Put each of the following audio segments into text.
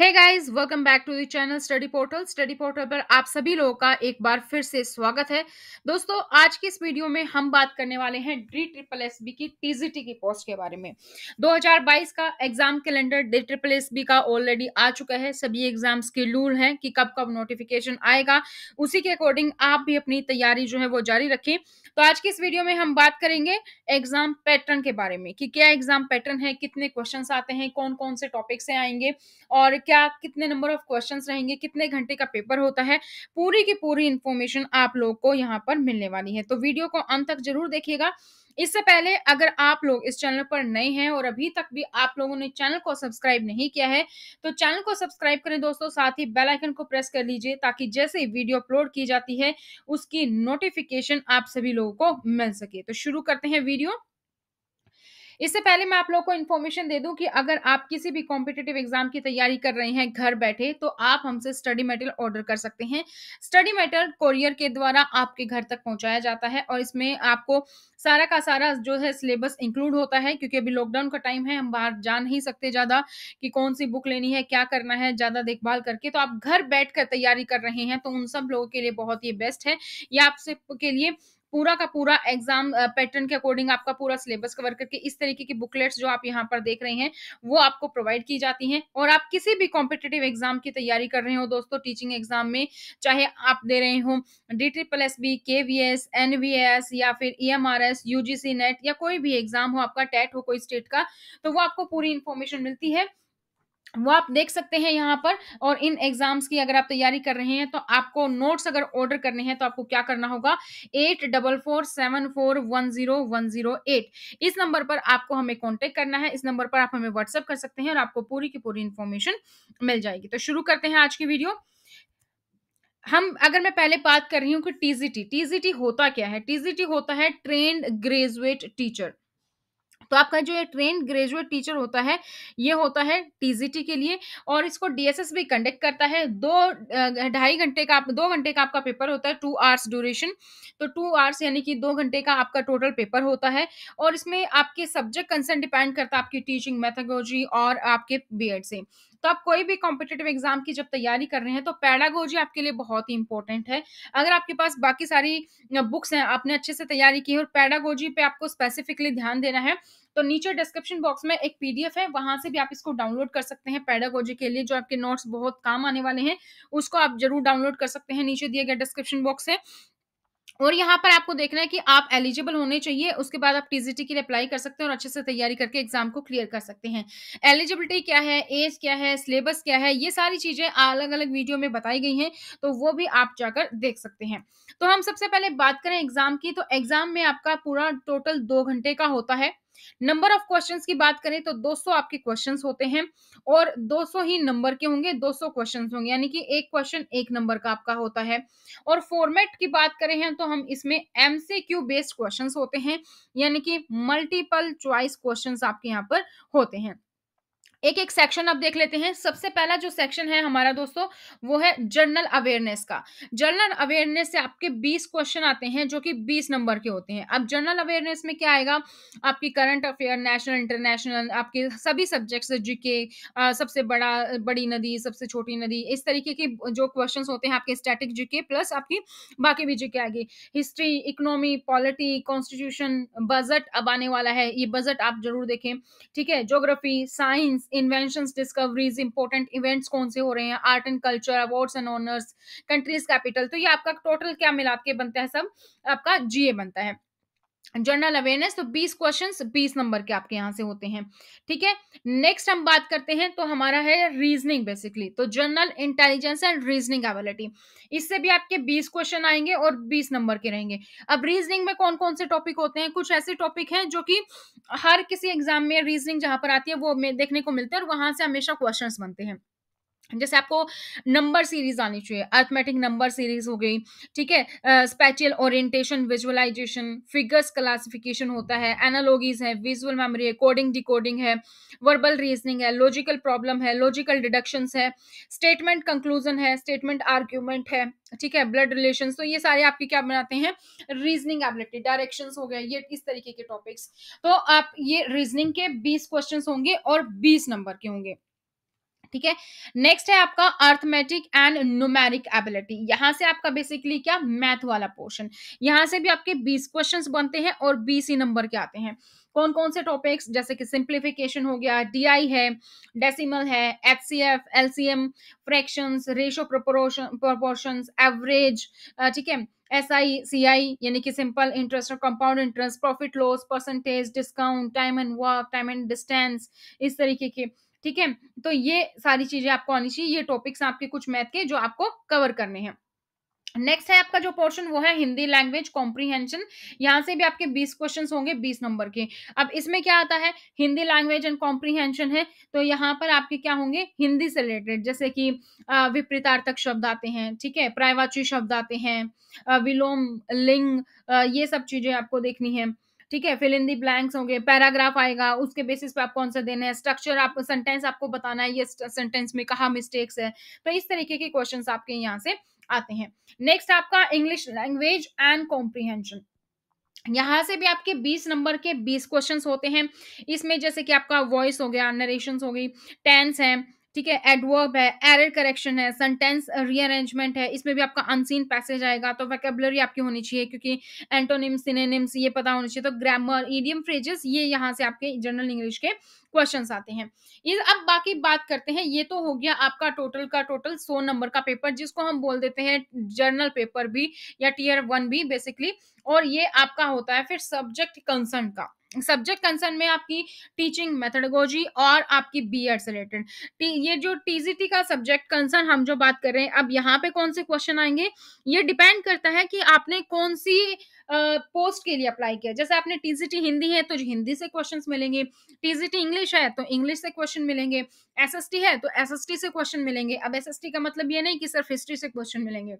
hey guys welcome back to the channel Study Portal Study Portal पर आप सभी लोगों का एक बार फिर से स्वागत है दोस्तों आज की इस वीडियो में हम बात करने वाले हैं डी ट्रिपल एस बी की टीजीटी की पोस्ट के बारे में 2022 का exam calendar D triple S B का ऑलरेडी आ चुका है सभी एग्जाम लूल है कि कब कब नोटिफिकेशन आएगा उसी के अकॉर्डिंग आप भी अपनी तैयारी जो है वो जारी रखें तो आज की इस वीडियो में हम बात करेंगे एग्जाम पैटर्न के बारे में कि क्या एग्जाम पैटर्न है कितने क्वेश्चन आते हैं कौन कौन से टॉपिक से आएंगे और क्या कितने नंबर ऑफ क्वेश्चन रहेंगे कितने घंटे का पेपर होता है पूरी की पूरी इंफॉर्मेशन आप लोग को यहाँ पर मिलने वाली है तो वीडियो को अंत तक जरूर देखिएगा इससे पहले अगर आप लोग इस चैनल पर नए हैं और अभी तक भी आप लोगों ने चैनल को सब्सक्राइब नहीं किया है तो चैनल को सब्सक्राइब करें दोस्तों साथ ही बेल आइकन को प्रेस कर लीजिए ताकि जैसे ही वीडियो अपलोड की जाती है उसकी नोटिफिकेशन आप सभी लोगों को मिल सके तो शुरू करते हैं वीडियो इससे पहले मैं आप लोगों को इन्फॉर्मेशन दे दूं कि अगर आप किसी भी कॉम्पिटेटिव एग्जाम की तैयारी कर रहे हैं घर बैठे तो आप हमसे स्टडी मेटेरियल ऑर्डर कर सकते हैं स्टडी मेटेरियल कोरियर के द्वारा आपके घर तक पहुंचाया जाता है और इसमें आपको सारा का सारा जो है सिलेबस इंक्लूड होता है क्योंकि अभी लॉकडाउन का टाइम है हम बाहर जा नहीं सकते ज़्यादा कि कौन सी बुक लेनी है क्या करना है ज़्यादा देखभाल करके तो आप घर बैठ कर तैयारी कर रहे हैं तो उन सब लोगों के लिए बहुत ही बेस्ट है या आपसे के लिए पूरा का पूरा एग्जाम पैटर्न के अकॉर्डिंग आपका पूरा सिलेबस कवर करके इस तरीके की बुकलेट्स जो आप यहाँ पर देख रहे हैं वो आपको प्रोवाइड की जाती हैं और आप किसी भी कॉम्पिटेटिव एग्जाम की तैयारी कर रहे हो दोस्तों टीचिंग एग्जाम में चाहे आप दे रहे हो D triple S B K V S N V S या फिर E M R S U G C net या कोई भी एग्जाम हो आपका टेट e हो कोई स्टेट का तो वो आपको पूरी इन्फॉर्मेशन मिलती है वो आप देख सकते हैं यहाँ पर और इन एग्जाम्स की अगर आप तैयारी कर रहे हैं तो आपको नोट्स अगर ऑर्डर करने हैं तो आपको क्या करना होगा eight double four seven four one zero one zero eight इस नंबर पर आपको हमें कॉन्टेक्ट करना है इस नंबर पर आप हमें व्हाट्सएप कर सकते हैं और आपको पूरी की पूरी इन्फॉर्मेशन मिल जाएगी तो शुरू करते हैं आज की वीडियो हम अगर मैं पहले बात कर रही हूँ कि टीजीटी टीजीटी होता क्या है टीजीटी होता है ट्रेन ग्रेजुएट टीचर तो आपका जो ये ट्रेन ग्रेजुएट टीचर होता है ये होता है टीजीटी के लिए और इसको डीएसएस भी कंडक्ट करता है दो ढाई घंटे का आप दो घंटे का आपका पेपर होता है टू आवर्स ड्यूरेशन तो टू आवर्स यानी कि दो घंटे का आपका टोटल पेपर होता है और इसमें आपके सब्जेक्ट कंसर्न डिपेंड करता है आपकी टीचिंग मैथोलॉजी और आपके बी से तो आप कोई भी कॉम्पिटेटिव एग्जाम की जब तैयारी कर रहे हैं तो पैडागोजी आपके लिए बहुत ही इंपॉर्टेंट है अगर आपके पास बाकी सारी बुक्स हैं आपने अच्छे से तैयारी की है और पैडागोजी पे आपको स्पेसिफिकली ध्यान देना है तो नीचे डिस्क्रिप्शन बॉक्स में एक पीडीएफ है वहां से भी आप इसको डाउनलोड कर सकते हैं पैडागोजी के लिए जो आपके नोट्स बहुत काम आने वाले हैं उसको आप जरूर डाउनलोड कर सकते हैं नीचे दिए गए डिस्क्रिप्शन बॉक्स है और यहाँ पर आपको देखना है कि आप एलिजिबल होने चाहिए उसके बाद आप टीजीटी के लिए अप्लाई कर सकते हैं और अच्छे से तैयारी करके एग्जाम को क्लियर कर सकते हैं एलिजिबिलिटी क्या है एज क्या है सिलेबस क्या है ये सारी चीजें अलग अलग वीडियो में बताई गई हैं तो वो भी आप जाकर देख सकते हैं तो हम सबसे पहले बात करें एग्जाम की तो एग्जाम में आपका पूरा टोटल दो घंटे का होता है नंबर ऑफ क्वेश्चन की बात करें तो 200 आपके क्वेश्चन होते हैं और 200 ही नंबर के होंगे 200 क्वेश्चन होंगे यानी कि एक क्वेश्चन एक नंबर का आपका होता है और फॉर्मेट की बात करें हैं तो हम इसमें एम से क्यू बेस्ड क्वेश्चन होते हैं यानी कि मल्टीपल चॉइस क्वेश्चन आपके यहाँ पर होते हैं एक एक सेक्शन आप देख लेते हैं सबसे पहला जो सेक्शन है हमारा दोस्तों वो है जनरल अवेयरनेस का जनरल अवेयरनेस से आपके 20 क्वेश्चन आते हैं जो कि 20 नंबर के होते हैं अब जर्नल अवेयरनेस में क्या आएगा आपकी करंट अफेयर नेशनल इंटरनेशनल आपके सभी सब्जेक्ट्स जीके सबसे बड़ा बड़ी नदी सबसे छोटी नदी इस तरीके के जो क्वेश्चन होते हैं आपके स्टैटिक जीके प्लस आपकी बाकी भी जीके आएगी history economy polity constitution budget अब आने वाला है ये बजट आप जरूर देखें ठीक है geography science invention discoveries important events कौन से हो रहे हैं art and culture awards and honours countries capital तो ये आपका टोटल क्या मिला के बनता है सब आपका जीए बनता है जनरल अवेयरनेस तो 20 क्वेश्चंस 20 नंबर के आपके यहाँ से होते हैं ठीक है नेक्स्ट हम बात करते हैं तो हमारा है रीजनिंग बेसिकली तो general intelligence and reasoning ability इससे भी आपके 20 क्वेश्चन आएंगे और 20 नंबर के रहेंगे अब रीजनिंग में कौन कौन से टॉपिक होते हैं कुछ ऐसे टॉपिक हैं जो कि हर किसी एग्जाम में रीजनिंग जहाँ पर आती है वो देखने को मिलते हैं और वहां से हमेशा क्वेश्चन बनते हैं जैसे आपको नंबर सीरीज आनी चाहिए अर्थमेटिक नंबर सीरीज हो गई ठीक है special orientation visualisation figures classification होता है एनालॉगीज है विजुअल मेमोरी है कोडिंग डिकोडिंग है वर्बल रीजनिंग है लॉजिकल प्रॉब्लम है लॉजिकल डिडक्शंस है स्टेटमेंट कंक्लूजन है स्टेटमेंट आर्ग्यूमेंट है ठीक है ब्लड रिलेशन तो ये सारे आपके क्या बनाते हैं रीजनिंग एबिलिटी डायरेक्शन हो गए ये इस तरीके के टॉपिक्स तो आप ये रीजनिंग के बीस क्वेश्चन होंगे और बीस नंबर के होंगे ठीक है नेक्स्ट है आपका अर्थमेटिक एंड न्यूमेरिक एबिलिटी यहां से आपका बेसिकली क्या मैथ वाला पोर्शन यहां से भी आपके बीस क्वेश्चन बनते हैं और बीस ही नंबर के आते हैं कौन कौन से टॉपिक्स जैसे कि सिंप्लीफिकेशन हो गया डीआई है डेसिमल है H C F L C M fractions ratio proportions average ठीक है एस आई सी आई यानी कि सिंपल इंटरेस्ट और compound interest profit loss percentage discount time and work time and distance इस तरीके के ठीक है तो ये सारी चीजें आपको आनी चाहिए ये टॉपिक्स आपके कुछ मैथ के जो आपको कवर करने हैं नेक्स्ट है आपका जो पोर्शन वो है हिंदी लैंग्वेज कॉम्प्रीहेंशन यहाँ से भी आपके 20 क्वेश्चंस होंगे 20 नंबर के अब इसमें क्या आता है हिंदी लैंग्वेज एंड कॉम्प्रीहेंशन है तो यहाँ पर आपके क्या होंगे हिंदी से रिलेटेड जैसे कि विपरीतार्थक शब्द आते हैं ठीक है प्रायवाची शब्द आते हैं विलोम लिंग ये सब चीजें आपको देखनी है ठीक है फिल इन दी ब्लैंक्स होंगे पैराग्राफ आएगा उसके बेसिस पे आप कौन सा देना है स्ट्रक्चर आप सेंटेंस आपको बताना है ये सेंटेंस में कहा मिस्टेक्स है तो इस तरीके के क्वेश्चन आपके यहाँ से आते हैं नेक्स्ट आपका इंग्लिश लैंग्वेज एंड कॉम्प्रीहेंशन यहाँ से भी आपके 20 नंबर के 20 क्वेश्चंस होते हैं इसमें जैसे कि आपका वॉइस हो गया नरेशन हो गई टेंस हैं ठीक है एडवर्ब है एरर करेक्शन है सेंटेंस रीअरेंजमेंट uh, है इसमें भी आपका अनसीन पैसेज आएगा तो वैकेबलरी आपकी होनी चाहिए क्योंकि एंटोनिम्स सिनेनिम्स ये पता होना चाहिए तो ग्रामर ईडियम फ्रेजेस ये यहाँ से आपके जनरल इंग्लिश के क्वेश्चंस आते हैं ये अब बाकी बात करते हैं ये तो हो गया आपका टोटल का टोटल सौ नंबर का पेपर जिसको हम बोल देते हैं जर्नल पेपर भी या टीयर वन भी बेसिकली और ये आपका होता है फिर सब्जेक्ट कंसर्न का सब्जेक्ट कंसर्न में आपकी टीचिंग मेथडोलॉजी और आपकी बी एड से रिलेटेड ये जो टीजीटी का सब्जेक्ट कंसर्न हम जो बात कर रहे हैं अब यहाँ पे कौन से क्वेश्चन आएंगे ये डिपेंड करता है कि आपने कौन सी पोस्ट uh, के लिए अप्लाई किया जैसे आपने टीजीटी हिंदी है तो हिंदी से क्वेश्चन मिलेंगे टीजीटी इंग्लिश है तो इंग्लिश से क्वेश्चन मिलेंगे एस है तो एस से क्वेश्चन मिलेंगे अब एस का मतलब ये नहीं कि सिर्फ हिस्ट्री से क्वेश्चन मिलेंगे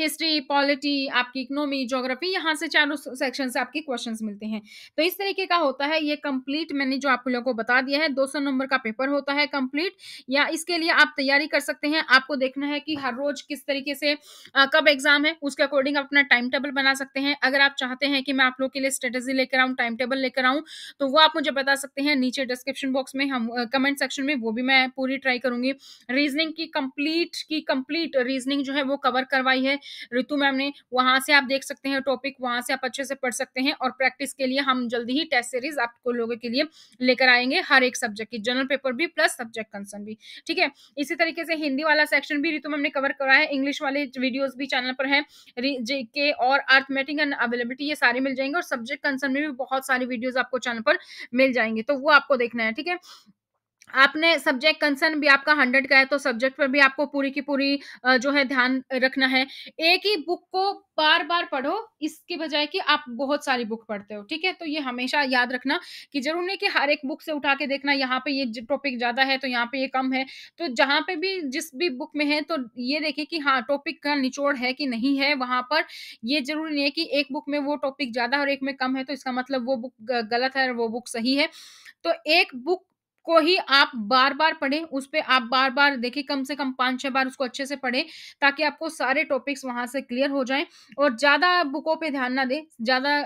हिस्ट्री पॉलिटी आपकी इकोनॉमी ज्योग्राफी यहाँ से चारों सेक्शन से आपके क्वेश्चन मिलते हैं तो इस तरीके का होता है ये कंप्लीट मैंने जो आप लोगों को बता दिया है 200 नंबर का पेपर होता है कंप्लीट या इसके लिए आप तैयारी कर सकते हैं आपको देखना है कि हर रोज किस तरीके से आ, कब एग्जाम है उसके अकॉर्डिंग आप अपना टाइम टेबल बना सकते हैं अगर आप चाहते हैं कि मैं आप लोगों के लिए स्ट्रेटेजी लेकर आऊँ टाइम टेबल लेकर आऊँ तो वो आप मुझे बता सकते हैं नीचे डिस्क्रिप्शन बॉक्स में हम कमेंट सेक्शन में वो भी मैं पूरी ट्राई करूंगी रीजनिंग की कंप्लीट की कंप्लीट रीजनिंग जो है वो कवर करवा करवाई है ऋतु मैम ने वहां से आप देख सकते हैं टॉपिक वहां से आप अच्छे से पढ़ सकते हैं और प्रैक्टिस के लिए हम जल्दी ही टेस्ट सीरीज आपको लोगों के लिए लेकर आएंगे हर एक सब्जेक्ट की जनरल पेपर भी प्लस सब्जेक्ट कंसर्न भी ठीक है इसी तरीके से हिंदी वाला सेक्शन भी ऋतु मैम ने कवर करा है इंग्लिश वाले वीडियोज भी चैनल पर है के और अर्थमेटिक एंड अवेलेबिलिटी ये सारे मिल जाएंगे और सब्जेक्ट कंसर्न में भी बहुत सारी वीडियोज आपको चैनल पर मिल जाएंगे तो वो आपको देखना है ठीक है आपने सब्जेक्ट कंसर्न भी आपका हंड्रेड का है तो सब्जेक्ट पर भी आपको पूरी की पूरी जो है ध्यान रखना है एक ही बुक को बार बार पढ़ो इसके बजाय कि आप बहुत सारी बुक पढ़ते हो ठीक है तो ये हमेशा याद रखना कि जरूर नहीं कि हर एक बुक से उठा के देखना यहाँ पे ये टॉपिक ज़्यादा है तो यहाँ पे ये कम है तो जहाँ पे भी जिस भी बुक में है तो ये देखे कि हाँ टॉपिक का निचोड़ है कि नहीं है वहां पर ये जरूरी नहीं है कि एक बुक में वो टॉपिक ज़्यादा और एक में कम है तो इसका मतलब वो बुक गलत है और वो बुक सही है तो एक बुक को ही आप बार बार पढ़ें उस पर आप बार बार देखें कम से कम पाँच छह बार उसको अच्छे से पढ़ें ताकि आपको सारे टॉपिक्स वहां से क्लियर हो जाएं और ज़्यादा बुकों पे ध्यान ना दें ज़्यादा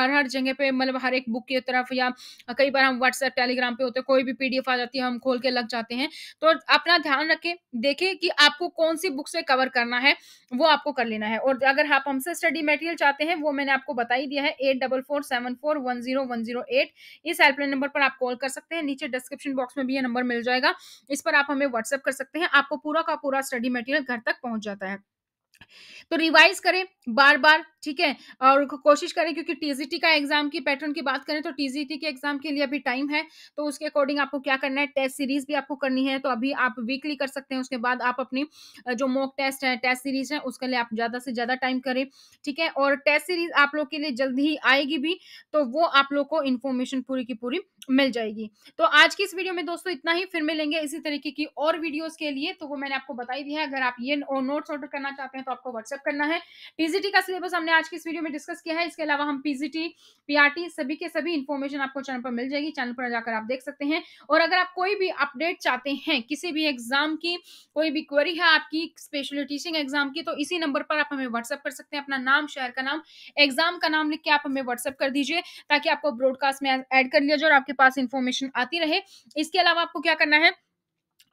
हर हर जगह पे मतलब हर एक बुक की तरफ या कई बार हम व्हाट्सएप टेलीग्राम पे होते हैं कोई भी पीडीएफ आ जाती है हम खोल के लग जाते हैं तो अपना ध्यान रखें देखें कि आपको कौन सी बुक से कवर करना है वो आपको कर लेना है और अगर आप हमसे स्टडी मटेरियल चाहते हैं वो मैंने आपको बता ही दिया है eight double four seven four one zero one zero eight इस हेल्पलाइन नंबर पर आप कॉल कर सकते हैं नीचे डिस्क डिस्क्रिप्शन बॉक्स में भी ये नंबर मिल जाएगा इस पर आप हमें व्हाट्सएप कर सकते हैं आपको पूरा का पूरा स्टडी मटेरियल घर तक पहुंच जाता है तो रिवाइज करें बार बार ठीक है और कोशिश करें क्योंकि टीजीटी का एग्जाम की पैटर्न की बात करें तो टीजीटी के एग्जाम के लिए अभी टाइम है तो उसके अकॉर्डिंग आपको क्या करना है टेस्ट सीरीज भी आपको करनी है तो अभी आप वीकली कर सकते हैं उसके बाद आप अपनी जो मॉक टेस्ट है टेस्ट सीरीज है उसके लिए आप ज्यादा से ज्यादा टाइम करें ठीक है और टेस्ट सीरीज आप लोग के लिए जल्द ही आएगी भी तो वो आप लोग को इन्फॉर्मेशन पूरी की पूरी मिल जाएगी तो आज की इस वीडियो में दोस्तों इतना ही फिर मिलेंगे इसी तरीके की और वीडियोस के लिए तो वो मैंने आपको बताई दी है अगर आप ये नोट्स ऑर्डर करना चाहते हैं तो आपको व्हाट्सअप करना है पीजीटी का सिलेबस हमने आज की इस वीडियो में डिस्कस किया है इसके अलावा हम पीजीटी पीआरटी सभी के सभी इन्फॉर्मेशन आपको चैनल पर मिल जाएगी चैनल पर जाकर आप देख सकते हैं और अगर आप कोई भी अपडेट चाहते हैं किसी भी एग्जाम की कोई भी क्वेरी है आपकी स्पेशली टीचिंग एग्जाम की तो इसी नंबर पर आप हमें व्हाट्सअप कर सकते हैं अपना नाम शहर का नाम एग्जाम का नाम लिख के आप हमें व्हाट्सअप कर दीजिए ताकि आपको ब्रॉडकास्ट में एड कर लिया जाए और आपके आपके पास इन्फॉर्मेशन आती रहे इसके अलावा आपको क्या करना है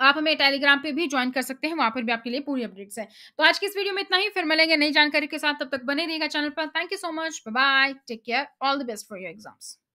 आप हमें टेलीग्राम पे भी ज्वाइन कर सकते हैं वहां पर भी आपके लिए पूरी अपडेट्स है तो आज की इस वीडियो में इतना ही फिर मिलेंगे नई जानकारी के साथ तब तक बने रहिएगा चैनल पर thank you so much bye take care all the best for your exams